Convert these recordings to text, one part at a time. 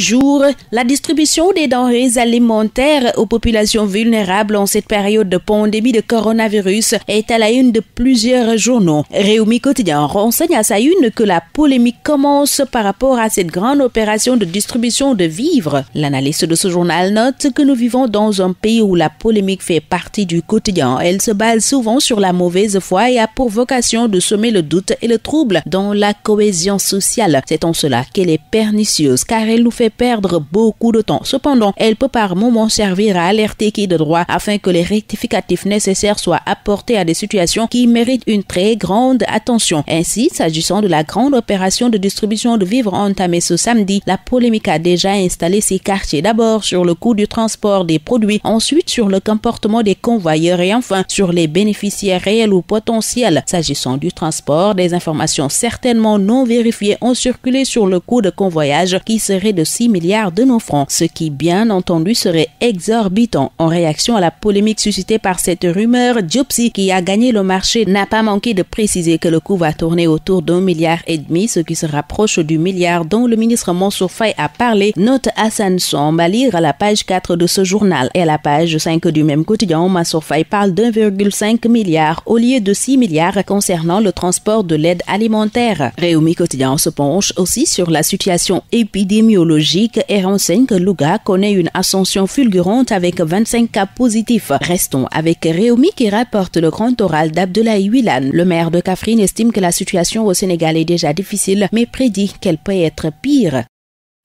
jour. La distribution des denrées alimentaires aux populations vulnérables en cette période de pandémie de coronavirus est à la une de plusieurs journaux. Réumi Quotidien renseigne à sa une que la polémique commence par rapport à cette grande opération de distribution de vivres. L'analyste de ce journal note que nous vivons dans un pays où la polémique fait partie du quotidien. Elle se base souvent sur la mauvaise foi et a pour vocation de semer le doute et le trouble dans la cohésion sociale. C'est en cela qu'elle est pernicieuse car elle nous fait perdre beaucoup de temps. Cependant, elle peut par moments servir à alerter qui de droit afin que les rectificatifs nécessaires soient apportés à des situations qui méritent une très grande attention. Ainsi, s'agissant de la grande opération de distribution de vivres entamée ce samedi, la polémique a déjà installé ses quartiers d'abord sur le coût du transport des produits, ensuite sur le comportement des convoyeurs et enfin sur les bénéficiaires réels ou potentiels. S'agissant du transport, des informations certainement non vérifiées ont circulé sur le coût de convoyage qui serait de milliards de nos francs, ce qui bien entendu serait exorbitant. En réaction à la polémique suscitée par cette rumeur, Jopsy, qui a gagné le marché, n'a pas manqué de préciser que le coût va tourner autour d'un milliard et demi, ce qui se rapproche du milliard dont le ministre Mansour a parlé, note Hassan Somb à lire à la page 4 de ce journal. Et à la page 5 du même quotidien, Mansour Faye parle d'1,5 milliard au lieu de 6 milliards concernant le transport de l'aide alimentaire. Réumi Quotidien se penche aussi sur la situation épidémiologique et renseigne que Louga connaît une ascension fulgurante avec 25 cas positifs. Restons avec Réumi qui rapporte le grand oral d'Abdoulaye Wilan. Le maire de Kafrine estime que la situation au Sénégal est déjà difficile, mais prédit qu'elle peut être pire.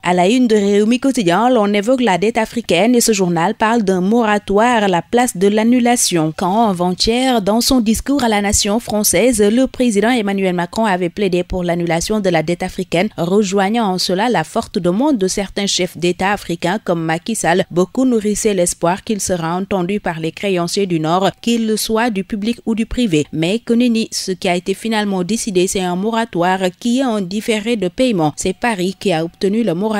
À la une de Réumi Quotidien, l'on évoque la dette africaine et ce journal parle d'un moratoire à la place de l'annulation. Quand, avant-hier, dans son discours à la nation française, le président Emmanuel Macron avait plaidé pour l'annulation de la dette africaine, rejoignant en cela la forte demande de certains chefs d'État africains comme Macky Sall. Beaucoup nourrissaient l'espoir qu'il sera entendu par les créanciers du Nord, qu'ils le soient du public ou du privé. Mais Konini, ce qui a été finalement décidé, c'est un moratoire qui est en différé de paiement. C'est Paris qui a obtenu le moratoire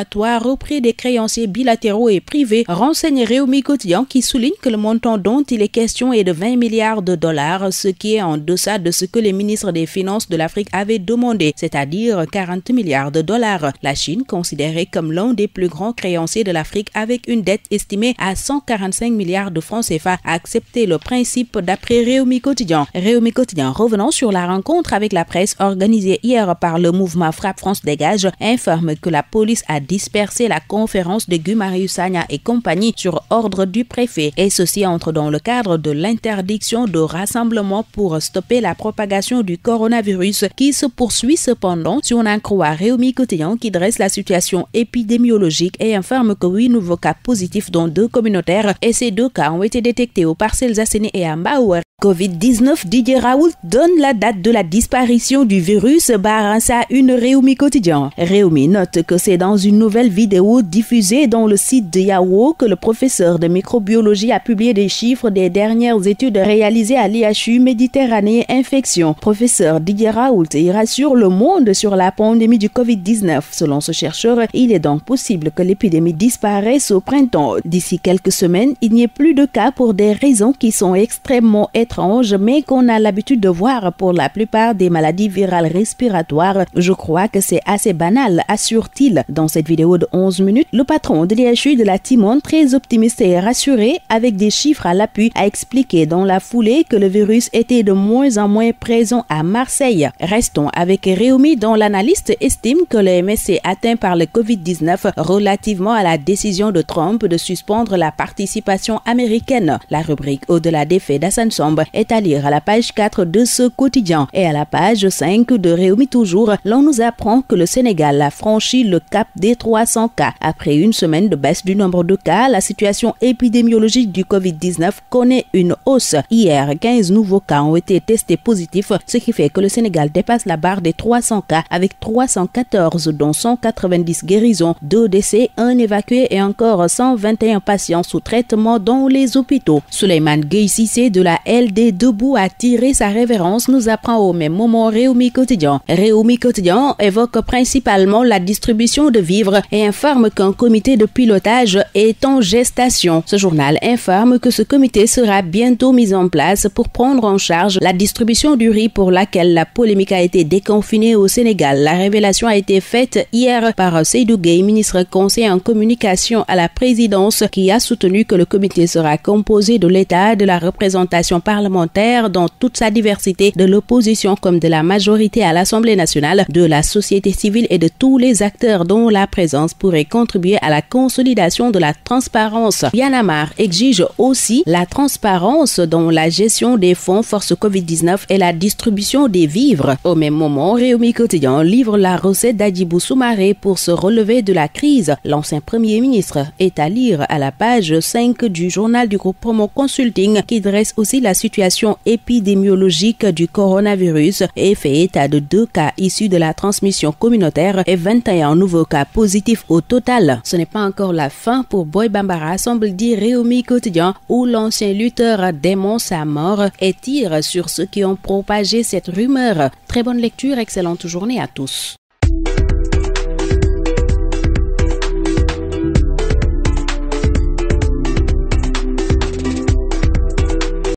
auprès des créanciers bilatéraux et privés, renseigne Réumi Quotidien qui souligne que le montant dont il est question est de 20 milliards de dollars, ce qui est en deçà de ce que les ministres des Finances de l'Afrique avaient demandé, c'est-à-dire 40 milliards de dollars. La Chine, considérée comme l'un des plus grands créanciers de l'Afrique avec une dette estimée à 145 milliards de francs CFA, a accepté le principe d'après Réumi Quotidien. Réumi Quotidien, revenant sur la rencontre avec la presse organisée hier par le mouvement Frappe France Dégage, informe que la police a disperser la conférence de Sagna et compagnie sur ordre du préfet. Et ceci entre dans le cadre de l'interdiction de rassemblement pour stopper la propagation du coronavirus qui se poursuit cependant si on en croit Réumi qui dresse la situation épidémiologique et informe que huit nouveaux cas positifs dont deux communautaires et ces deux cas ont été détectés aux parcelles Asséné et à Covid-19, Didier Raoult donne la date de la disparition du virus Barrens à une Réumi quotidien. Réumi note que c'est dans une nouvelle vidéo diffusée dans le site de Yahoo que le professeur de microbiologie a publié des chiffres des dernières études réalisées à l'IHU Méditerranée Infection. Professeur Didier Raoult y rassure le monde sur la pandémie du Covid-19. Selon ce chercheur, il est donc possible que l'épidémie disparaisse au printemps. D'ici quelques semaines, il n'y ait plus de cas pour des raisons qui sont extrêmement étrange, mais qu'on a l'habitude de voir pour la plupart des maladies virales respiratoires. Je crois que c'est assez banal, assure-t-il. Dans cette vidéo de 11 minutes, le patron de l'IHU de la Timon, très optimiste et rassuré, avec des chiffres à l'appui, a expliqué dans la foulée que le virus était de moins en moins présent à Marseille. Restons avec Réumi, dont l'analyste estime que le MSC atteint par le COVID-19 relativement à la décision de Trump de suspendre la participation américaine. La rubrique Au-delà des faits d'Assan est à lire à la page 4 de ce quotidien. Et à la page 5 de Réumi Toujours, l'on nous apprend que le Sénégal a franchi le cap des 300 cas. Après une semaine de baisse du nombre de cas, la situation épidémiologique du Covid-19 connaît une hausse. Hier, 15 nouveaux cas ont été testés positifs, ce qui fait que le Sénégal dépasse la barre des 300 cas avec 314 dont 190 guérisons, 2 décès, 1 évacué et encore 121 patients sous traitement dans les hôpitaux. Suleiman Gueye de la L des deux à tirer sa révérence nous apprend au même moment Réumi Quotidien. Réumi Quotidien évoque principalement la distribution de vivres et informe qu'un comité de pilotage est en gestation. Ce journal informe que ce comité sera bientôt mis en place pour prendre en charge la distribution du riz pour laquelle la polémique a été déconfinée au Sénégal. La révélation a été faite hier par Seydou Gay, ministre conseiller en communication à la présidence, qui a soutenu que le comité sera composé de l'État, de la représentation par parlementaire dans toute sa diversité, de l'opposition comme de la majorité à l'Assemblée nationale, de la société civile et de tous les acteurs dont la présence pourrait contribuer à la consolidation de la transparence. Yanamar exige aussi la transparence dans la gestion des fonds force COVID-19 et la distribution des vivres. Au même moment, Réumi Quotidien livre la recette d'Adibou Soumaré pour se relever de la crise. L'ancien premier ministre est à lire à la page 5 du journal du groupe Promo Consulting qui dresse aussi la situation épidémiologique du coronavirus et fait état de deux cas issus de la transmission communautaire et 21 nouveaux cas positifs au total. Ce n'est pas encore la fin pour Boy Bambara, semble dire Réumi Quotidien, où l'ancien lutteur dément sa mort et tire sur ceux qui ont propagé cette rumeur. Très bonne lecture, excellente journée à tous.